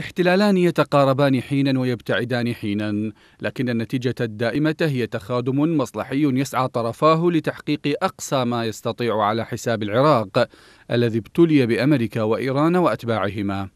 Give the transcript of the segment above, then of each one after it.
احتلالان يتقاربان حينا ويبتعدان حينا لكن النتيجه الدائمه هي تخادم مصلحي يسعى طرفاه لتحقيق اقصى ما يستطيع على حساب العراق الذي ابتلي بامريكا وايران واتباعهما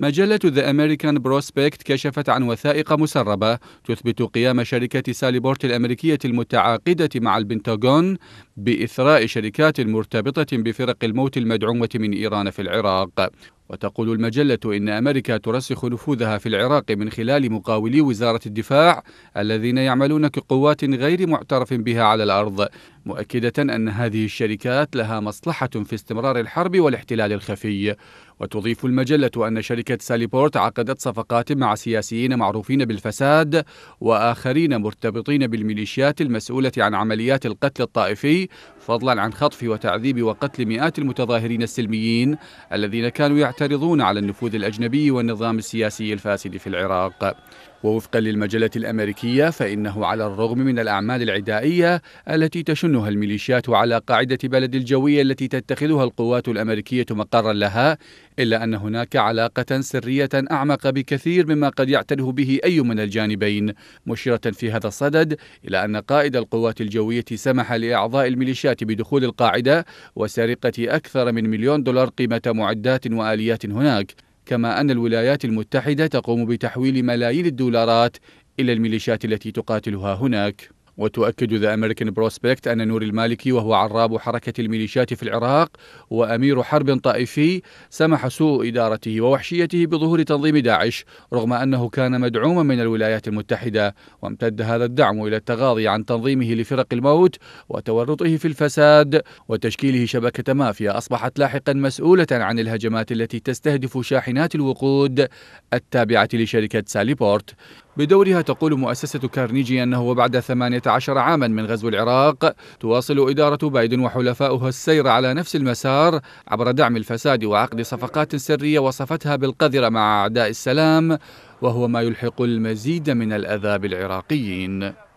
مجلة The American Prospect كشفت عن وثائق مسربة تثبت قيام شركة ساليبورت الأمريكية المتعاقدة مع البنتاغون بإثراء شركات مرتبطة بفرق الموت المدعومة من إيران في العراق وتقول المجلة إن أمريكا ترسخ نفوذها في العراق من خلال مقاولي وزارة الدفاع الذين يعملون كقوات غير معترف بها على الأرض مؤكدة أن هذه الشركات لها مصلحة في استمرار الحرب والاحتلال الخفي وتضيف المجلة أن شركة ساليبورت عقدت صفقات مع سياسيين معروفين بالفساد وآخرين مرتبطين بالميليشيات المسؤولة عن عمليات القتل الطائفي فضلا عن خطف وتعذيب وقتل مئات المتظاهرين السلميين الذين كانوا يعترضون على النفوذ الأجنبي والنظام السياسي الفاسد في العراق ووفقا للمجلة الأمريكية فإنه على الرغم من الأعمال العدائية التي تشنها الميليشيات على قاعدة بلد الجوية التي تتخذها القوات الأمريكية مقرا لها إلا أن هناك علاقة سرية أعمق بكثير مما قد يعتره به أي من الجانبين مشيرة في هذا الصدد إلى أن قائد القوات الجوية سمح لأعضاء الميليشيات بدخول القاعدة وسرقة أكثر من مليون دولار قيمة معدات وآليات هناك كما أن الولايات المتحدة تقوم بتحويل ملايين الدولارات إلى الميليشيات التي تقاتلها هناك وتؤكد ذا أمريكان بروسبكت أن نور المالكي وهو عراب حركة الميليشيات في العراق وأمير حرب طائفي سمح سوء إدارته ووحشيته بظهور تنظيم داعش رغم أنه كان مدعوما من الولايات المتحدة وامتد هذا الدعم إلى التغاضي عن تنظيمه لفرق الموت وتورطه في الفساد وتشكيله شبكة مافيا أصبحت لاحقا مسؤولة عن الهجمات التي تستهدف شاحنات الوقود التابعة لشركة ساليبورت بدورها تقول مؤسسة كارنيجي أنه وبعد 18 عاما من غزو العراق تواصل إدارة بايدن وحلفاؤها السير على نفس المسار عبر دعم الفساد وعقد صفقات سرية وصفتها بالقذرة مع أعداء السلام وهو ما يلحق المزيد من الأذى بالعراقيين